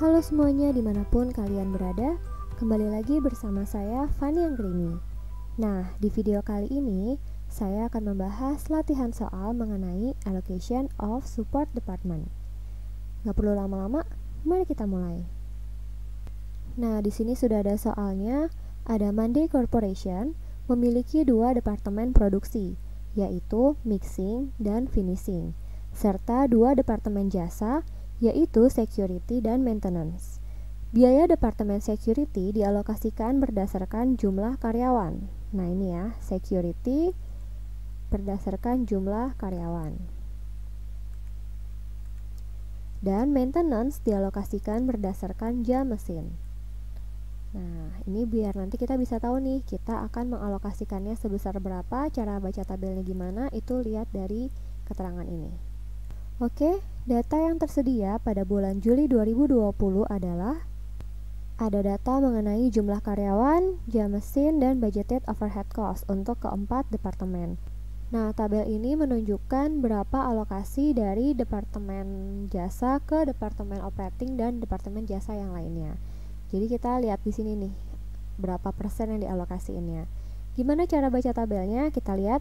Halo semuanya dimanapun kalian berada Kembali lagi bersama saya Fanny Anggrini Nah di video kali ini saya akan membahas latihan soal mengenai allocation of support department Gak perlu lama-lama, mari kita mulai Nah di sini sudah ada soalnya Ada Monday Corporation memiliki dua departemen produksi yaitu mixing dan finishing serta dua departemen jasa yaitu security dan maintenance. Biaya departemen security dialokasikan berdasarkan jumlah karyawan. Nah, ini ya, security berdasarkan jumlah karyawan. Dan maintenance dialokasikan berdasarkan jam mesin. Nah, ini biar nanti kita bisa tahu nih, kita akan mengalokasikannya sebesar berapa, cara baca tabelnya gimana, itu lihat dari keterangan ini. Oke, Data yang tersedia pada bulan Juli 2020 adalah ada data mengenai jumlah karyawan, jam mesin, dan budgeted overhead cost untuk keempat departemen. Nah, tabel ini menunjukkan berapa alokasi dari Departemen Jasa ke Departemen Operating dan Departemen Jasa yang lainnya. Jadi kita lihat di sini nih, berapa persen yang dialokasiinnya. Gimana cara baca tabelnya? Kita lihat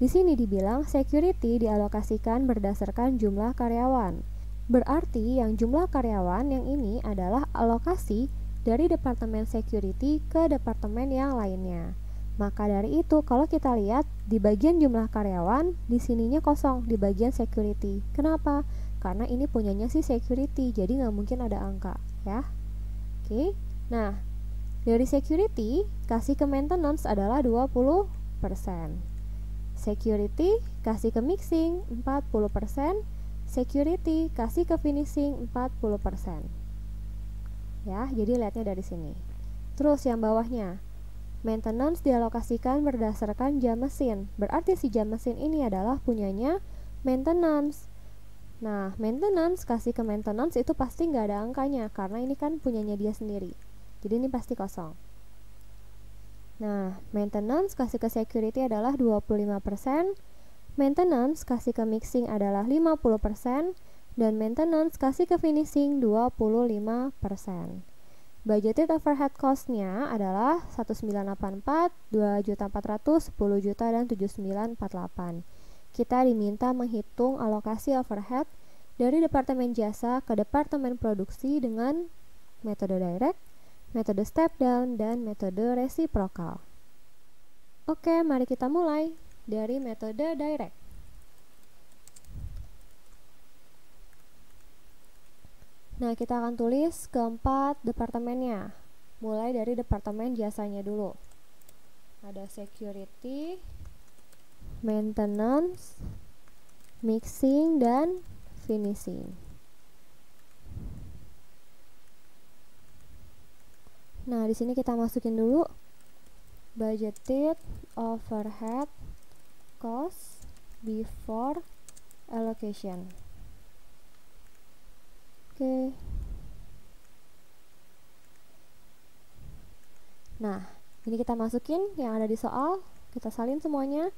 di sini dibilang security dialokasikan berdasarkan jumlah karyawan. Berarti yang jumlah karyawan yang ini adalah alokasi dari departemen security ke departemen yang lainnya. Maka dari itu, kalau kita lihat di bagian jumlah karyawan, di sininya kosong di bagian security. Kenapa? Karena ini punyanya si security, jadi nggak mungkin ada angka, ya. Oke, nah dari security, kasih ke maintenance adalah 20%. Security kasih ke mixing 40%, security kasih ke finishing 40%. Ya, jadi lihatnya dari sini. Terus yang bawahnya, maintenance dialokasikan berdasarkan jam mesin. Berarti si jam mesin ini adalah punyanya maintenance. Nah, maintenance kasih ke maintenance itu pasti nggak ada angkanya karena ini kan punyanya dia sendiri. Jadi ini pasti kosong. Nah, maintenance kasih ke security adalah 25%, maintenance kasih ke mixing adalah 50%, dan maintenance kasih ke finishing 25%. Budgeted overhead cost-nya adalah 1984, 2.400, 10 juta dan 7948. Kita diminta menghitung alokasi overhead dari departemen jasa ke departemen produksi dengan metode direct metode step down, dan metode resiprokal. Oke, mari kita mulai dari metode direct. Nah, kita akan tulis keempat departemennya. Mulai dari departemen jasanya dulu. Ada security, maintenance, mixing, dan finishing. Nah, di sini kita masukin dulu budgeted overhead cost before allocation. Oke. Okay. Nah, ini kita masukin yang ada di soal, kita salin semuanya.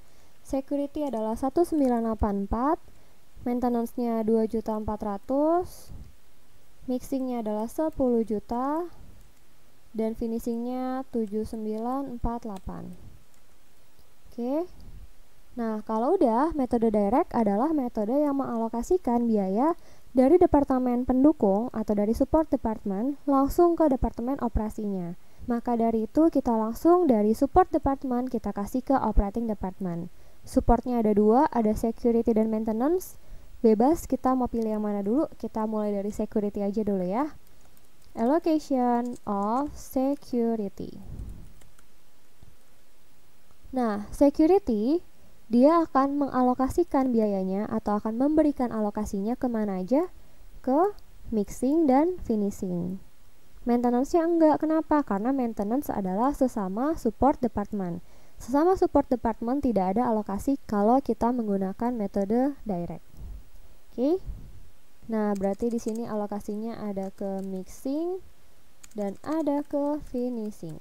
Security adalah 1984, maintenance-nya 2.400, mixing-nya adalah 10 juta, dan finishingnya 7948 oke nah kalau udah metode direct adalah metode yang mengalokasikan biaya dari departemen pendukung atau dari support department langsung ke departemen operasinya maka dari itu kita langsung dari support department kita kasih ke operating department supportnya ada dua ada security dan maintenance bebas kita mau pilih yang mana dulu kita mulai dari security aja dulu ya allocation of security. Nah, security dia akan mengalokasikan biayanya atau akan memberikan alokasinya kemana aja ke mixing dan finishing. Maintenance-nya enggak, kenapa? Karena maintenance adalah sesama support department. Sesama support department tidak ada alokasi kalau kita menggunakan metode direct. Oke. Okay? Nah, berarti di sini alokasinya ada ke mixing dan ada ke finishing.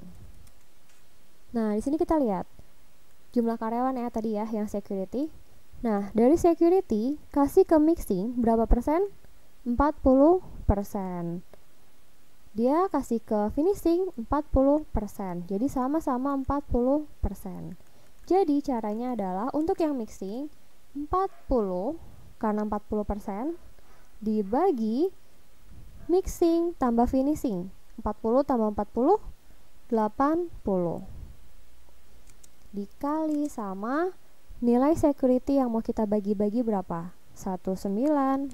Nah, di sini kita lihat jumlah karyawan ya tadi ya yang security. Nah, dari security kasih ke mixing berapa persen? 40 persen. Dia kasih ke finishing 40 persen. Jadi sama-sama 40 persen. Jadi caranya adalah untuk yang mixing 40 karena 40 persen dibagi mixing tambah finishing 40 tambah 40 80 dikali sama nilai security yang mau kita bagi-bagi berapa 1984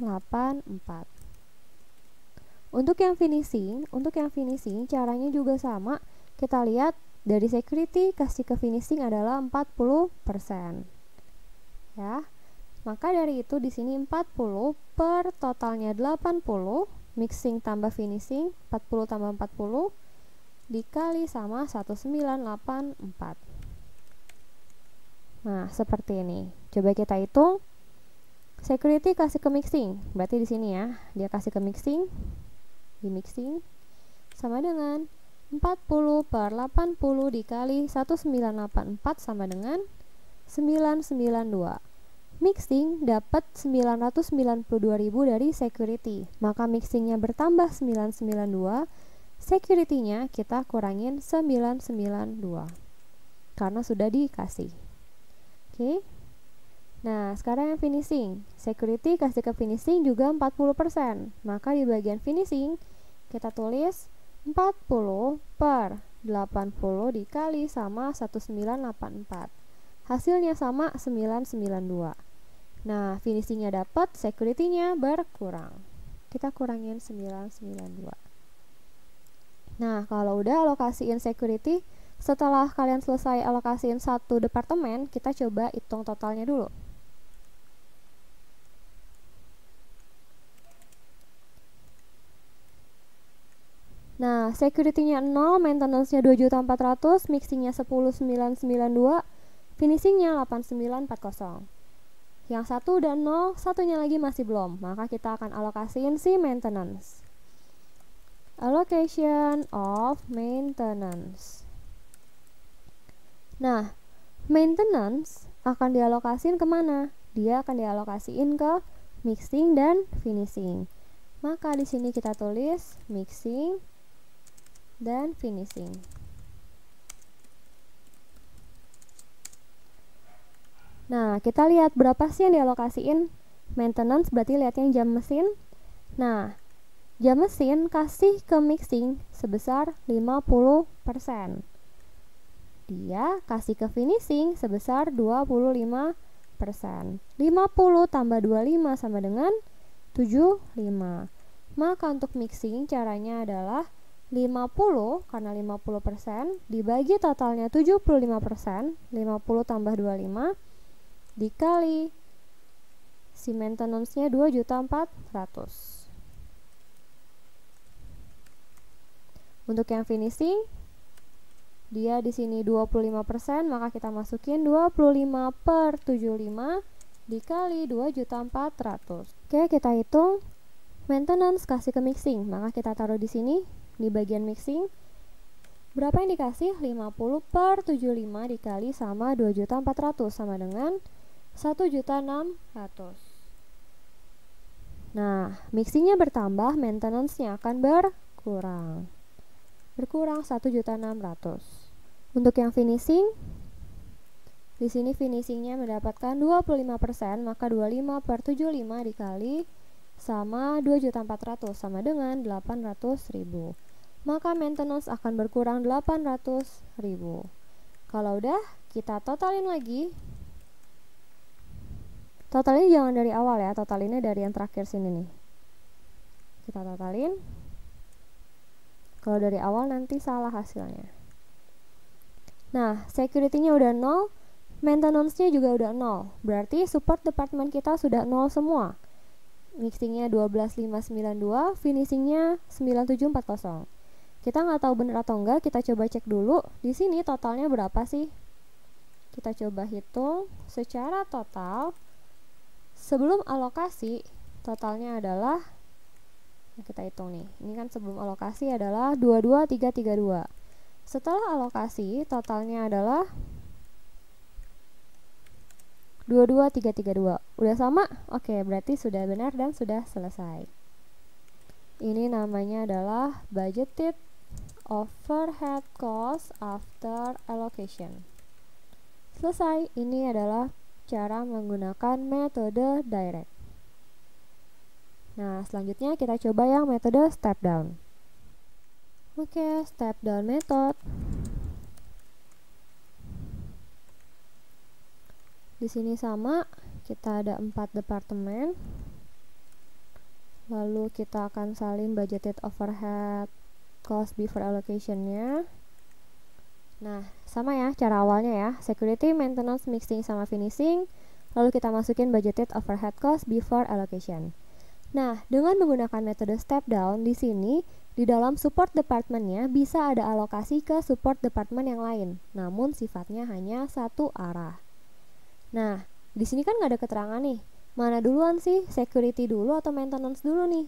untuk yang finishing untuk yang finishing caranya juga sama kita lihat dari security kasih ke finishing adalah 40% ya maka dari itu di sini 40 per totalnya 80 mixing tambah finishing 40 tambah 40 dikali sama 1984 nah seperti ini coba kita hitung security kasih ke mixing berarti di sini ya dia kasih ke mixing di mixing sama dengan 40 per 80 dikali 1984 sama dengan 992 Mixing dapat 992.000 dari security, maka mixingnya bertambah 992, security-nya kita kurangin 992 karena sudah dikasih. Oke. Okay. Nah, sekarang yang finishing. Security kasih ke finishing juga 40%. Maka di bagian finishing kita tulis 40 per 80 dikali sama 1984. Hasilnya sama 992. Nah, finishingnya dapat, security-nya berkurang. Kita kurangin 992. Nah, kalau udah alokasiin security, setelah kalian selesai alokasiin satu departemen, kita coba hitung totalnya dulu. Nah, security-nya 0, maintenance-nya 2.400, mixing-nya 10.992, finishing-nya 8940 yang satu dan nol satunya lagi masih belum maka kita akan alokasiin si maintenance allocation of maintenance nah maintenance akan dialokasiin kemana dia akan dialokasiin ke mixing dan finishing maka di sini kita tulis mixing dan finishing Nah, kita lihat berapa sih yang dialokasiin. Maintenance berarti lihatnya jam mesin. Nah, jam mesin kasih ke mixing sebesar 50%. Dia kasih ke finishing sebesar 25%. 50 tambah 25 sama dengan 75. Maka untuk mixing caranya adalah 50 karena 50% dibagi totalnya 75%, 50 tambah 25 dikali si maintenance-nya 2.400. Untuk yang finishing dia di sini 25%, maka kita masukin 25 per 75 dikali 2.400. Oke, kita hitung maintenance kasih ke mixing, maka kita taruh di sini di bagian mixing. Berapa yang dikasih? 50 per 75 dikali sama 2.400 sama dengan juta ratus. Nah, mixingnya bertambah, maintenance-nya akan berkurang. Berkurang satu juta enam ratus. Untuk yang finishing, di sini finishingnya mendapatkan 25%, maka 25 per 75 dikali sama juta 2.400 sama dengan 800.000. Maka maintenance akan berkurang 800.000. Kalau udah, kita totalin lagi totalnya jangan dari awal ya Total ini dari yang terakhir sini nih kita totalin kalau dari awal nanti salah hasilnya nah security-nya udah nol maintenance-nya juga udah nol. berarti support department kita sudah nol semua mixingnya 12592 finishingnya 9740 kita nggak tahu bener atau enggak kita coba cek dulu di sini totalnya berapa sih kita coba hitung secara total sebelum alokasi totalnya adalah ya kita hitung nih ini kan sebelum alokasi adalah 22332 setelah alokasi totalnya adalah 22332 udah sama? oke berarti sudah benar dan sudah selesai ini namanya adalah budgeted overhead cost after allocation selesai ini adalah cara menggunakan metode direct. Nah, selanjutnya kita coba yang metode step down. Oke, okay, step down method. Di sini sama, kita ada empat departemen. Lalu kita akan salin budgeted overhead cost before allocation-nya. Nah, sama ya cara awalnya ya. Security, maintenance, mixing, sama finishing. Lalu kita masukin budgeted overhead cost before allocation. Nah, dengan menggunakan metode step down di sini, di dalam support departmentnya bisa ada alokasi ke support department yang lain, namun sifatnya hanya satu arah. Nah, di sini kan nggak ada keterangan nih, mana duluan sih, security dulu atau maintenance dulu nih?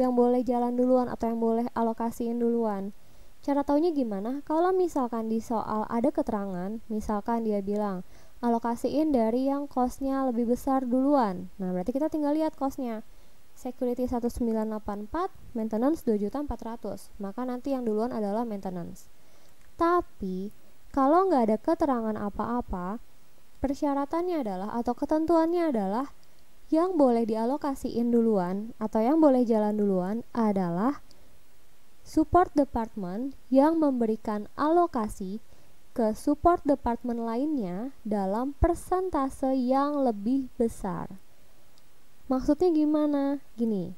Yang boleh jalan duluan atau yang boleh alokasiin duluan? Cara taunya gimana? Kalau misalkan di soal ada keterangan, misalkan dia bilang alokasiin dari yang nya lebih besar duluan. Nah, berarti kita tinggal lihat nya. Security 1984, maintenance 2.400. Maka nanti yang duluan adalah maintenance. Tapi, kalau nggak ada keterangan apa-apa, persyaratannya adalah atau ketentuannya adalah yang boleh dialokasiin duluan atau yang boleh jalan duluan adalah support department yang memberikan alokasi ke support department lainnya dalam persentase yang lebih besar. Maksudnya gimana? Gini,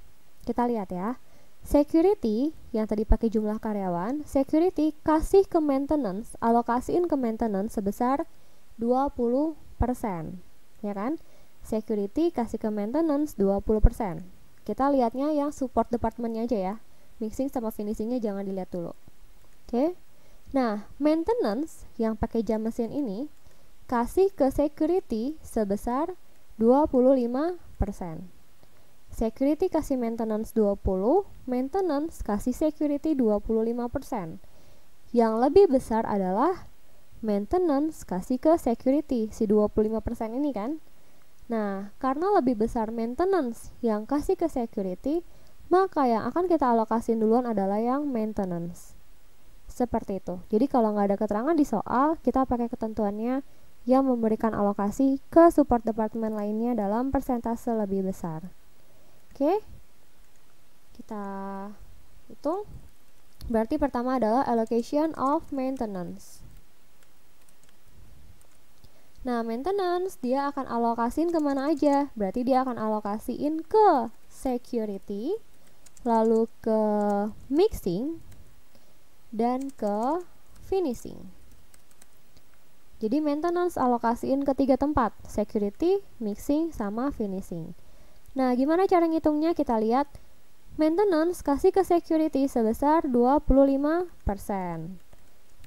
kita lihat ya. Security yang tadi pakai jumlah karyawan, security kasih ke maintenance, alokasiin ke maintenance sebesar 20%, ya kan? Security kasih ke maintenance 20%. Kita lihatnya yang support departmentnya aja ya mixing sama finishingnya jangan dilihat dulu oke okay? nah maintenance yang pakai jam mesin ini kasih ke security sebesar 25% security kasih maintenance 20 maintenance kasih security 25% yang lebih besar adalah maintenance kasih ke security si 25% ini kan nah karena lebih besar maintenance yang kasih ke security maka yang akan kita alokasiin duluan adalah yang maintenance. Seperti itu. Jadi kalau nggak ada keterangan di soal, kita pakai ketentuannya yang memberikan alokasi ke support department lainnya dalam persentase lebih besar. Oke, kita hitung. Berarti pertama adalah allocation of maintenance. Nah, maintenance dia akan alokasiin kemana aja? Berarti dia akan alokasiin ke security, lalu ke mixing dan ke finishing. Jadi maintenance alokasiin ke tiga tempat, security, mixing, sama finishing. Nah, gimana cara ngitungnya? Kita lihat maintenance kasih ke security sebesar 25%.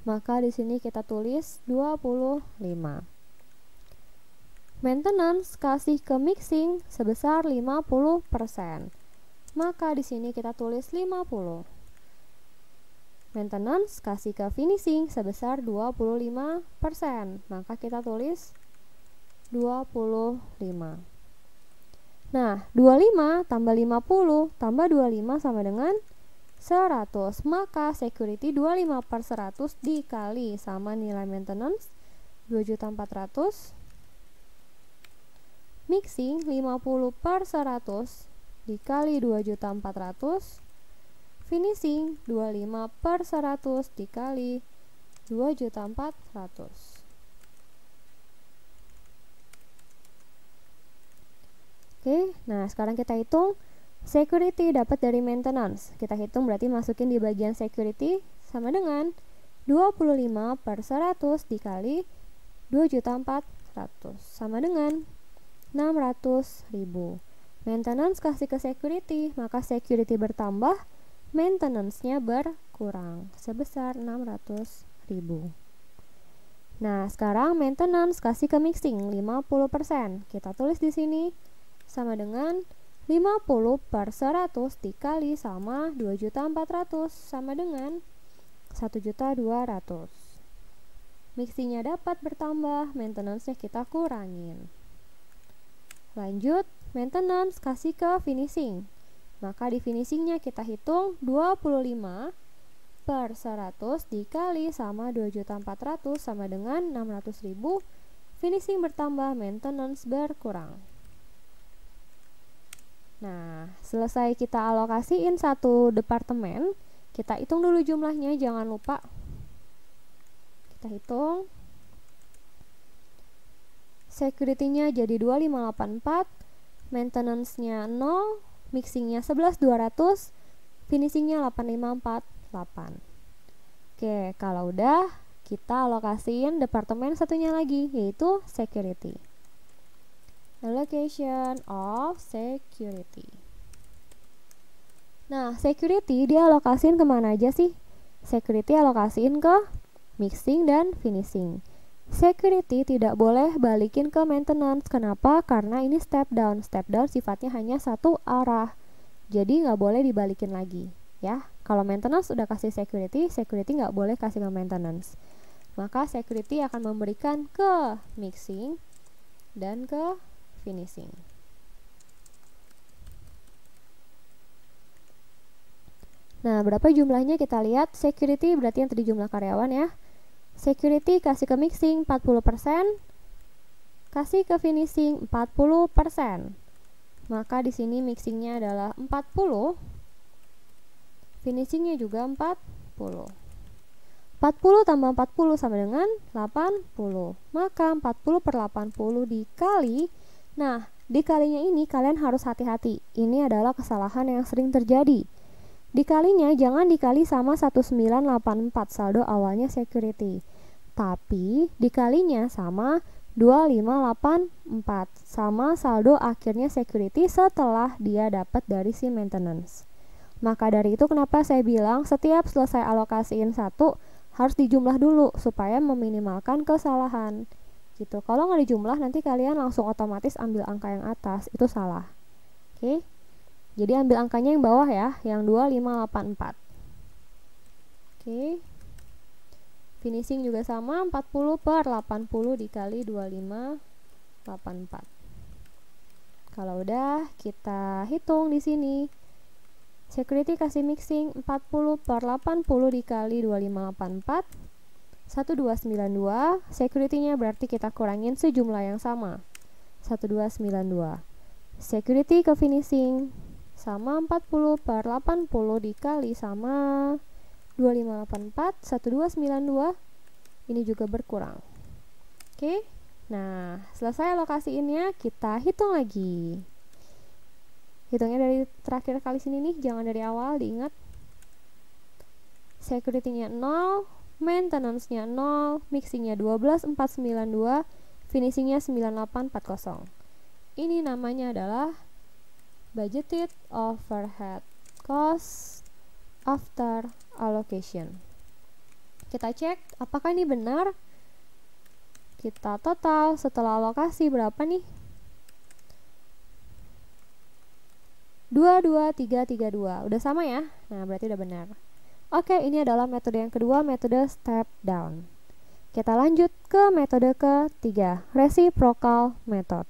Maka di sini kita tulis 25. Maintenance kasih ke mixing sebesar 50%. Maka di sini kita tulis 50. Maintenance kasih ke finishing sebesar 25%, maka kita tulis 25. Nah, 25 tambah 50 tambah 25 sama dengan 100 maka security 25 per 100 dikali sama nilai maintenance 2.400 mixing 50 per 100 dikali 2.400 finishing 25 per 100 dikali 2.400 Oke, nah sekarang kita hitung security dapat dari maintenance. Kita hitung berarti masukin di bagian security sama dengan 25 per 100 dikali 2.400 sama dengan 600 ribu. Maintenance kasih ke security, maka security bertambah, maintenance-nya berkurang sebesar 600 ribu. Nah, sekarang maintenance kasih ke mixing 50%. Kita tulis di sini sama dengan 50 per 100 dikali sama 2.400 sama dengan 1.200. Mixingnya dapat bertambah, maintenance-nya kita kurangin. Lanjut, maintenance kasih ke finishing. Maka di finishingnya kita hitung 25 per 100 dikali sama 2.400 sama dengan 600.000 finishing bertambah maintenance berkurang. Nah, selesai kita alokasiin satu departemen, kita hitung dulu jumlahnya, jangan lupa. Kita hitung. Security-nya jadi 2584 maintenance-nya 0, mixing-nya 11200, finishing-nya 8548. Oke, kalau udah kita alokasiin departemen satunya lagi yaitu security. Allocation of security. Nah, security dia alokasiin kemana aja sih? Security alokasiin ke mixing dan finishing. Security tidak boleh balikin ke maintenance. Kenapa? Karena ini step down. Step down sifatnya hanya satu arah. Jadi nggak boleh dibalikin lagi. Ya, kalau maintenance sudah kasih security, security nggak boleh kasih ke maintenance. Maka security akan memberikan ke mixing dan ke finishing. Nah, berapa jumlahnya kita lihat? Security berarti yang tadi jumlah karyawan ya. Security kasih ke mixing 40%, kasih ke finishing 40%. Maka di sini mixingnya adalah 40, finishingnya juga 40. 40 tambah 40 sama dengan 80 maka 40 per 80 dikali nah dikalinya ini kalian harus hati-hati ini adalah kesalahan yang sering terjadi dikalinya jangan dikali sama 1984 saldo awalnya security tapi dikalinya sama 2584 sama saldo akhirnya security setelah dia dapat dari si maintenance. Maka dari itu kenapa saya bilang setiap selesai alokasiin satu harus dijumlah dulu supaya meminimalkan kesalahan. Gitu. Kalau nggak dijumlah nanti kalian langsung otomatis ambil angka yang atas, itu salah. Oke. Jadi ambil angkanya yang bawah ya, yang 2584. Oke. Okay finishing juga sama 40 per 80 dikali 25 84 kalau udah kita hitung di sini security kasih mixing 40 per 80 dikali 2584 1292 security nya berarti kita kurangin sejumlah yang sama 1292 security ke finishing sama 40 per 80 dikali sama 2584 1292 ini juga berkurang oke nah selesai alokasiinnya kita hitung lagi hitungnya dari terakhir kali sini nih jangan dari awal diingat security-nya 0 maintenance-nya 0 mixing-nya 12492 finishing-nya 9840 ini namanya adalah budgeted overhead cost after allocation. Kita cek apakah ini benar. Kita total setelah alokasi berapa nih? 22332. Udah sama ya? Nah, berarti udah benar. Oke, ini adalah metode yang kedua, metode step down. Kita lanjut ke metode ketiga, reciprocal method.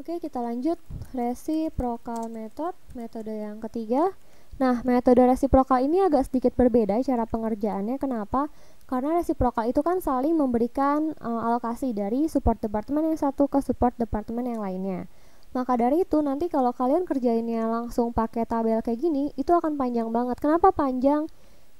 Oke, kita lanjut reciprocal method, metode yang ketiga. Nah, metode resiprokal ini agak sedikit berbeda cara pengerjaannya. Kenapa? Karena resiprokal itu kan saling memberikan uh, alokasi dari support departemen yang satu ke support departemen yang lainnya. Maka dari itu nanti kalau kalian kerjainnya langsung pakai tabel kayak gini, itu akan panjang banget. Kenapa panjang?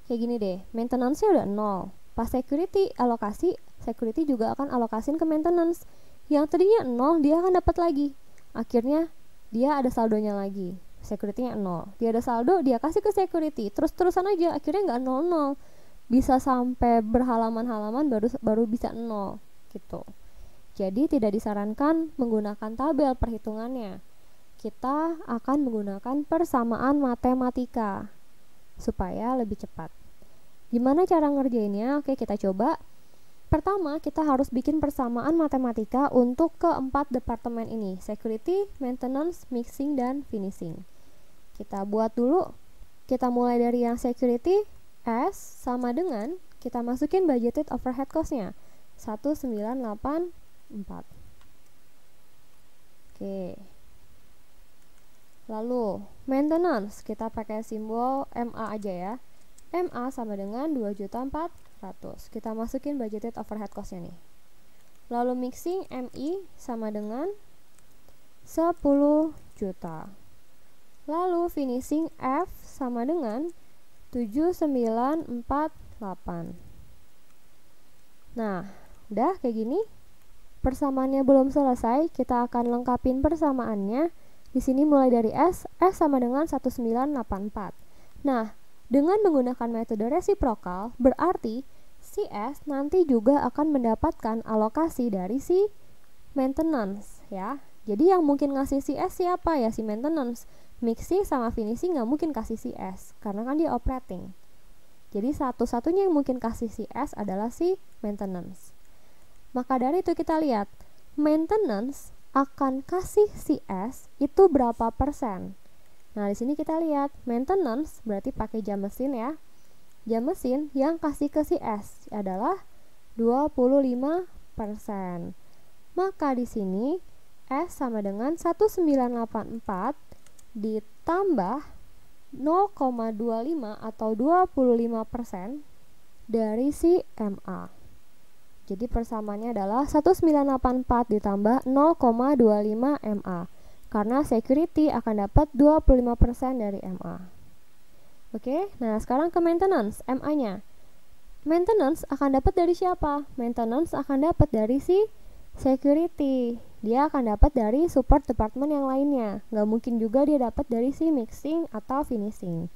Kayak gini deh, maintenance-nya udah nol. Pas security alokasi, security juga akan alokasin ke maintenance. Yang tadinya nol dia akan dapat lagi. Akhirnya dia ada saldonya lagi securitynya nol dia ada saldo dia kasih ke security terus terusan aja akhirnya nggak nol nol bisa sampai berhalaman-halaman baru baru bisa nol gitu jadi tidak disarankan menggunakan tabel perhitungannya kita akan menggunakan persamaan matematika supaya lebih cepat gimana cara ngerjainnya oke kita coba Pertama, kita harus bikin persamaan matematika untuk keempat departemen ini, security, maintenance, mixing, dan finishing kita buat dulu kita mulai dari yang security S sama dengan kita masukin budgeted overhead cost-nya 1984 oke lalu maintenance kita pakai simbol MA aja ya MA sama dengan 2.400 kita masukin budgeted overhead costnya nih lalu mixing MI sama dengan 10 juta Lalu finishing F sama dengan 7948. Nah, udah kayak gini. Persamaannya belum selesai, kita akan lengkapin persamaannya. Di sini mulai dari S, S sama dengan 1984. Nah, dengan menggunakan metode resiprokal, berarti si S nanti juga akan mendapatkan alokasi dari si maintenance ya. Jadi yang mungkin ngasih si S siapa ya si maintenance mixing sama finishing nggak mungkin kasih si S karena kan dia operating jadi satu-satunya yang mungkin kasih si S adalah si maintenance maka dari itu kita lihat maintenance akan kasih si S itu berapa persen Nah, di sini kita lihat maintenance berarti pakai jam mesin ya. Jam mesin yang kasih ke si S adalah 25%. Maka di sini S sama dengan 1984 ditambah 0,25 atau 25% persen dari si MA. Jadi persamaannya adalah 1984 ditambah 0,25 MA karena security akan dapat 25% persen dari MA. Oke, nah sekarang ke maintenance MA-nya. Maintenance akan dapat dari siapa? Maintenance akan dapat dari si security dia akan dapat dari support department yang lainnya. Nggak mungkin juga dia dapat dari si mixing atau finishing.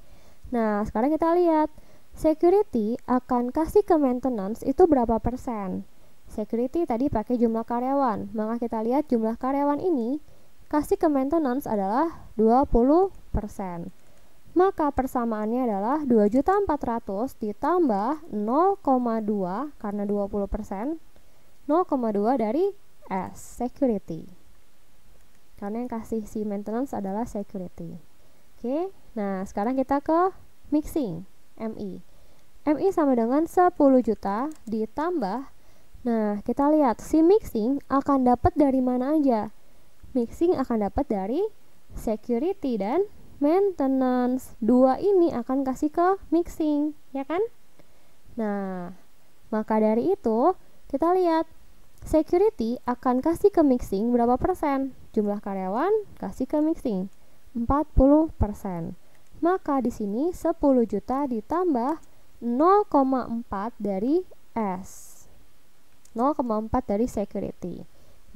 Nah, sekarang kita lihat security akan kasih ke maintenance itu berapa persen. Security tadi pakai jumlah karyawan, maka kita lihat jumlah karyawan ini kasih ke maintenance adalah 20%. Maka persamaannya adalah 2.400 ditambah 0,2 karena 20%, 0,2 dari S. Security Karena yang kasih si maintenance adalah security Oke, nah sekarang kita ke mixing MI MI sama dengan 10 juta ditambah Nah, kita lihat si mixing akan dapat dari mana aja? Mixing akan dapat dari security dan maintenance. Dua ini akan kasih ke mixing, ya kan? Nah, maka dari itu kita lihat Security akan kasih ke mixing berapa persen? Jumlah karyawan kasih ke mixing 40 persen. Maka di sini 10 juta ditambah 0,4 dari S. 0,4 dari security.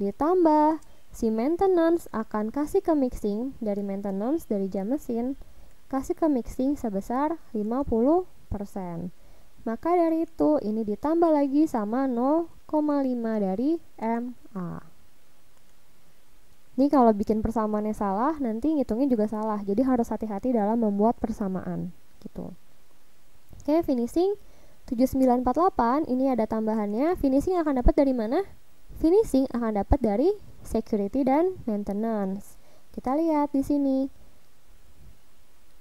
Ditambah si maintenance akan kasih ke mixing dari maintenance dari jam mesin kasih ke mixing sebesar 50%. Maka dari itu ini ditambah lagi sama dari MA. Ini kalau bikin persamaannya salah, nanti ngitungnya juga salah. Jadi harus hati-hati dalam membuat persamaan gitu. Oke, finishing 7948 ini ada tambahannya. Finishing akan dapat dari mana? Finishing akan dapat dari security dan maintenance. Kita lihat di sini.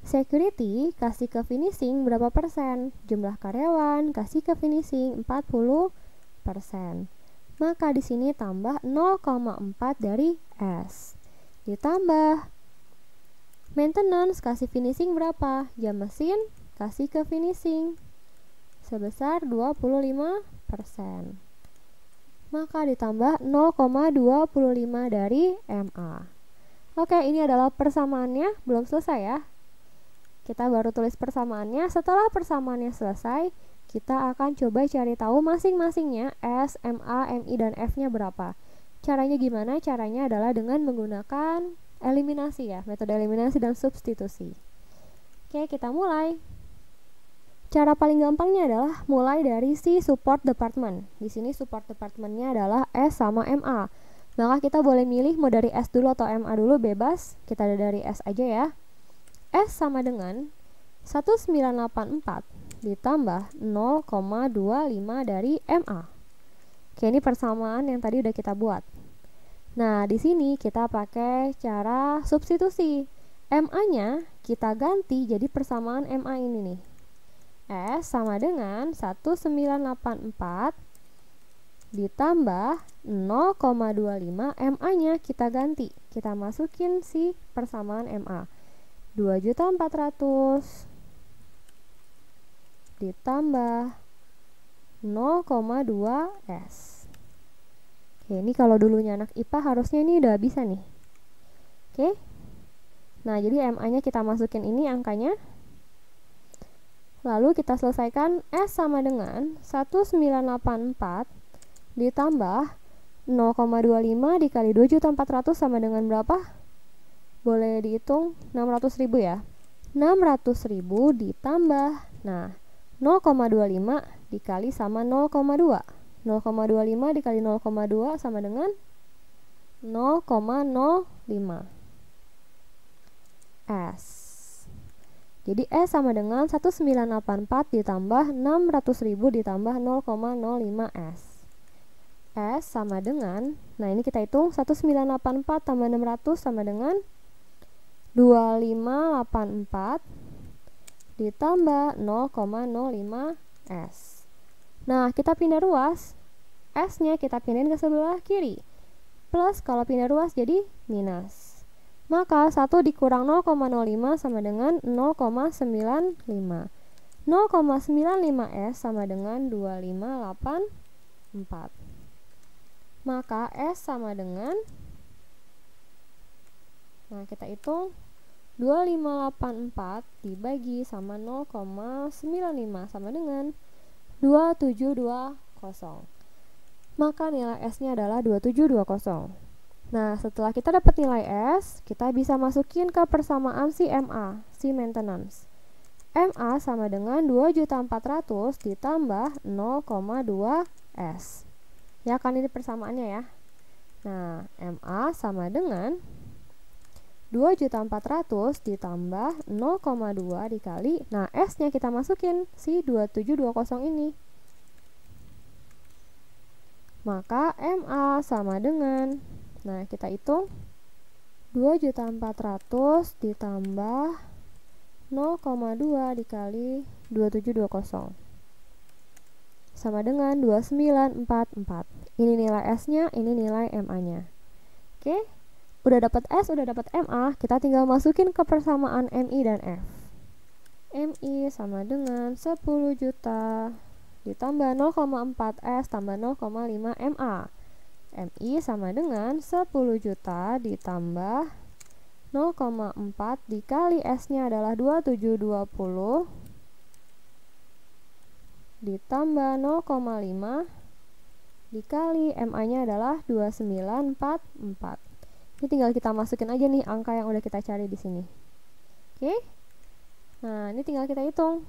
Security kasih ke finishing berapa persen? Jumlah karyawan kasih ke finishing 40 maka di sini tambah 0,4 dari S. Ditambah maintenance kasih finishing berapa? Jam ya, mesin kasih ke finishing sebesar 25%. Maka ditambah 0,25 dari MA. Oke, ini adalah persamaannya, belum selesai ya. Kita baru tulis persamaannya. Setelah persamaannya selesai, kita akan coba cari tahu masing-masingnya S, M, A, M, I dan F-nya berapa. Caranya gimana? Caranya adalah dengan menggunakan eliminasi ya, metode eliminasi dan substitusi. Oke, kita mulai. Cara paling gampangnya adalah mulai dari si support department. Di sini support departmentnya adalah S sama MA. Maka kita boleh milih mau dari S dulu atau MA dulu, bebas. Kita dari S aja ya. S sama dengan 1984 ditambah 0,25 dari MA. Oke, ini persamaan yang tadi udah kita buat. Nah, di sini kita pakai cara substitusi. MA-nya kita ganti jadi persamaan MA ini nih. S sama dengan 1984 ditambah 0,25 MA-nya kita ganti. Kita masukin si persamaan MA. 2.400 ditambah 0,2S. Oke, ini kalau dulunya anak IPA harusnya ini udah bisa nih. Oke. Nah, jadi MA-nya kita masukin ini angkanya. Lalu kita selesaikan S sama dengan 1984 ditambah 0,25 dikali 2.400 sama dengan berapa? Boleh dihitung 600.000 ya. 600.000 ditambah. Nah, 0,25 dikali sama 0,2. 0,25 dikali 0,2 sama dengan 0,05 S. Jadi S sama dengan 1984 ditambah 600.000 ditambah 0,05 S. S sama dengan, nah ini kita hitung 1984 tambah 600 sama dengan 2584 ditambah 0,05 S. Nah, kita pindah ruas, S-nya kita pindahin ke sebelah kiri. Plus kalau pindah ruas jadi minus. Maka 1 dikurang 0,05 sama dengan 0,95. 0,95 S sama dengan 2584. Maka S sama dengan Nah, kita hitung 2584 dibagi sama 0,95 sama dengan 2720. Maka nilai S-nya adalah 2720. Nah, setelah kita dapat nilai S, kita bisa masukin ke persamaan si MA, si maintenance. MA sama dengan 2.400 ditambah 0,2 S. Ya, kan ini persamaannya ya. Nah, MA sama dengan 2.400 ditambah 0,2 dikali, nah S-nya kita masukin si 2720 ini. Maka MA sama dengan, nah kita hitung 2.400 ditambah 0,2 dikali 2720 sama dengan 2944. Ini nilai S-nya, ini nilai MA-nya. Oke. Okay? udah dapat S, udah dapat MA, kita tinggal masukin ke persamaan MI dan F. MI sama dengan 10 juta ditambah 0,4 S tambah 0,5 MA. MI sama dengan 10 juta ditambah 0,4 dikali S-nya adalah 2720 ditambah 0,5 dikali MA-nya adalah 2944. Ini tinggal kita masukin aja nih angka yang udah kita cari di sini. Oke. Okay? Nah, ini tinggal kita hitung.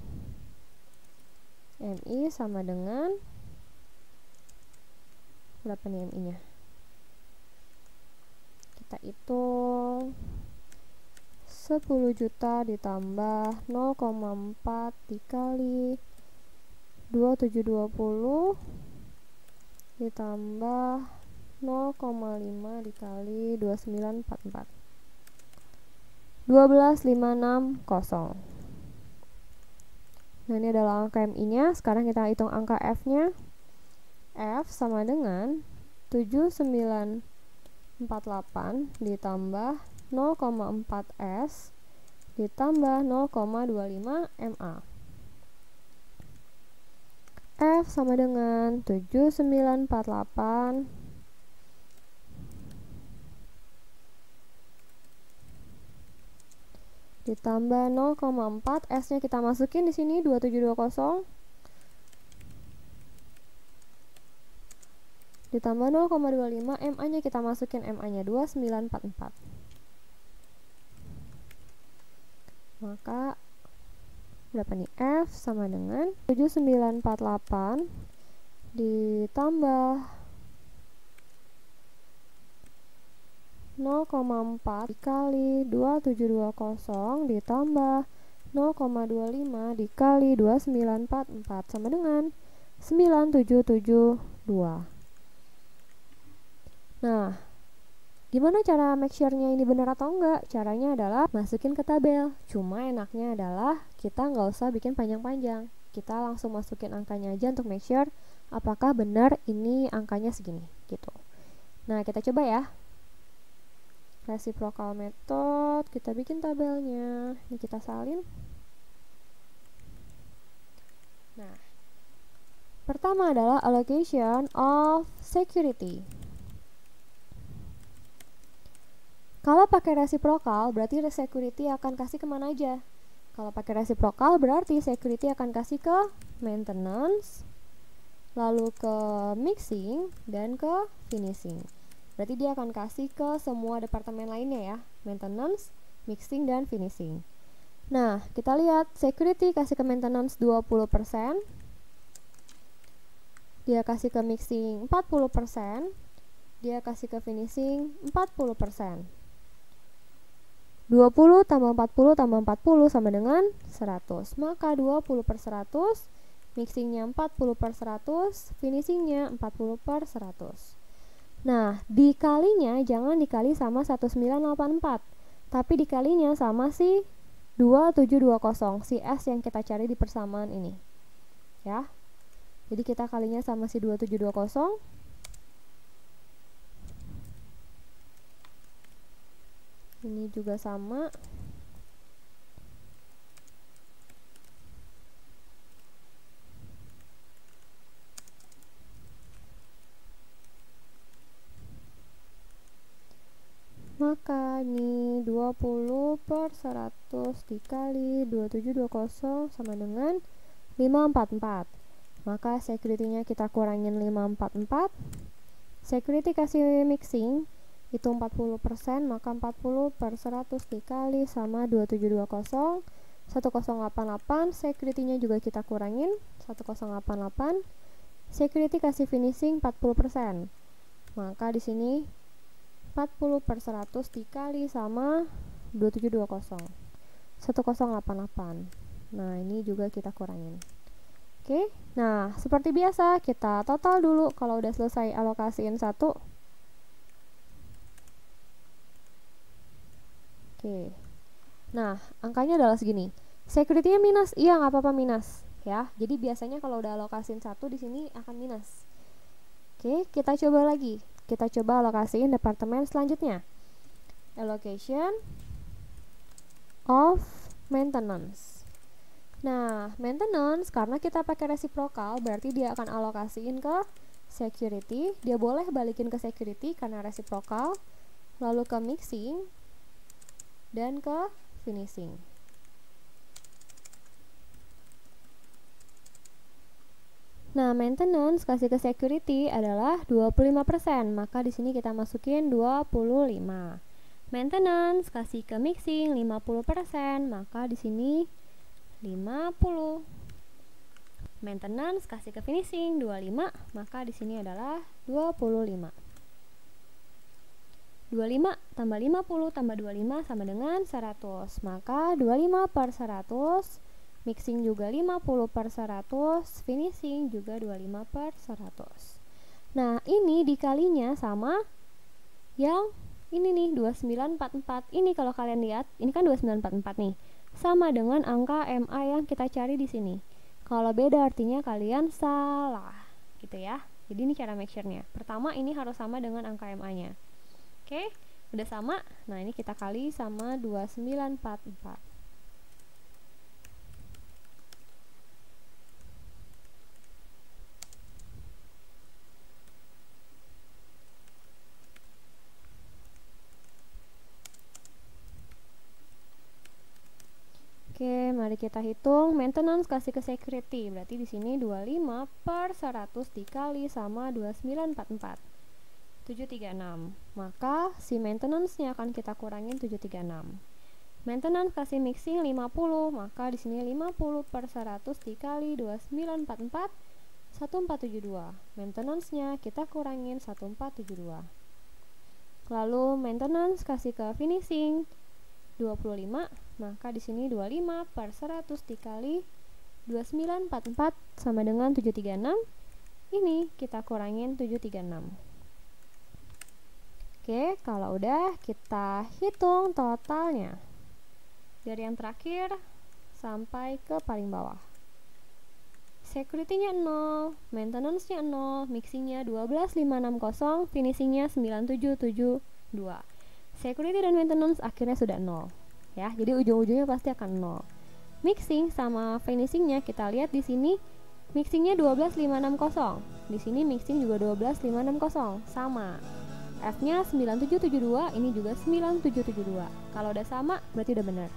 MI sama dengan berapa nih MI-nya? Kita hitung 10 juta ditambah 0,4 dikali 2720 ditambah 0,5 dikali 2944 12560 nah ini adalah angka MI nya sekarang kita hitung angka F nya F sama dengan 7948 ditambah 0,4 S ditambah 0,25 MA F sama dengan 7948 ditambah 0,4 S nya kita masukin di sini 2720 ditambah 0,25 MA nya kita masukin MA nya 2944 maka berapa nih F sama dengan 7948 ditambah 0,4 dikali 2720 ditambah 0,25 dikali 2944 sama dengan 9772. Nah, gimana cara make sure-nya ini benar atau enggak? Caranya adalah masukin ke tabel. Cuma enaknya adalah kita nggak usah bikin panjang-panjang. Kita langsung masukin angkanya aja untuk make sure apakah benar ini angkanya segini gitu. Nah, kita coba ya reciprocal method kita bikin tabelnya ini kita salin nah pertama adalah allocation of security kalau pakai reciprocal berarti security akan kasih kemana aja kalau pakai reciprocal berarti security akan kasih ke maintenance lalu ke mixing dan ke finishing Berarti dia akan kasih ke semua departemen lainnya ya, maintenance, mixing, dan finishing. Nah, kita lihat security kasih ke maintenance 20%, dia kasih ke mixing 40%, dia kasih ke finishing 40%. 20 tambah 40 tambah 40 sama dengan 100. Maka 20 per 100, mixingnya 40 per 100, finishingnya 40 per 100. Nah, dikalinya jangan dikali sama 1984, tapi dikalinya sama si 2720, si S yang kita cari di persamaan ini. Ya. Jadi kita kalinya sama si 2720. Ini juga sama. nih 20 per 100 dikali 2720 sama dengan 544 maka security-nya kita kurangin 544 security kasih mixing itu 40% maka 40 per 100 dikali sama 2720 1088 security-nya juga kita kurangin 1088 security kasih finishing 40% maka di sini 40 per 100 dikali sama 2720 1088 nah ini juga kita kurangin oke nah seperti biasa kita total dulu kalau udah selesai alokasiin 1 oke nah angkanya adalah segini security minus iya nggak apa-apa minus ya jadi biasanya kalau udah alokasin satu di sini akan minus oke kita coba lagi kita coba alokasiin departemen selanjutnya allocation of maintenance nah maintenance karena kita pakai reciprocal berarti dia akan alokasiin ke security dia boleh balikin ke security karena reciprocal, lalu ke mixing dan ke finishing Nah, maintenance kasih ke security adalah 25%, maka di sini kita masukin 25. Maintenance kasih ke mixing 50%, maka di sini 50. Maintenance kasih ke finishing 25, maka di sini adalah 25. 25 tambah 50 tambah 25 sama dengan 100, maka 25 per 100 mixing juga 50 per 100, finishing juga 25 per 100. Nah, ini dikalinya sama yang ini nih 2944. Ini kalau kalian lihat, ini kan 2944 nih. Sama dengan angka MA yang kita cari di sini. Kalau beda artinya kalian salah. Gitu ya. Jadi ini cara make sure-nya. Pertama ini harus sama dengan angka MA-nya. Oke, udah sama. Nah, ini kita kali sama 2944. Oke, mari kita hitung maintenance kasih ke security. Berarti di sini 25 per 100 dikali sama 2944. 736. Maka si maintenance-nya akan kita kurangin 736. Maintenance kasih mixing 50, maka di sini 50 per 100 dikali 2944 1472. Maintenance-nya kita kurangin 1472. Lalu maintenance kasih ke finishing 25 maka di sini 25 per 100 dikali 2944 sama dengan 736 ini kita kurangin 736 Oke, kalau udah kita hitung totalnya dari yang terakhir sampai ke paling bawah. Security-nya 0, maintenance-nya 0, mixing-nya 12560, finishing-nya 9772 security dan maintenance akhirnya sudah nol ya jadi ujung-ujungnya pasti akan nol mixing sama finishingnya kita lihat di sini mixingnya 12560 di sini mixing juga 12560 sama F nya 9772 ini juga 9772 kalau udah sama berarti udah bener.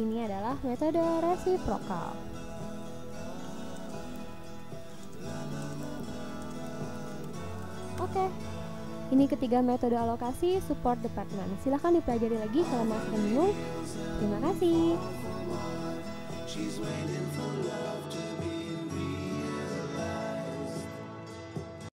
ini adalah metode resiprokal Oke, okay, ini ketiga metode alokasi support department. Silahkan dipelajari lagi kalau masih bingung. Terima kasih.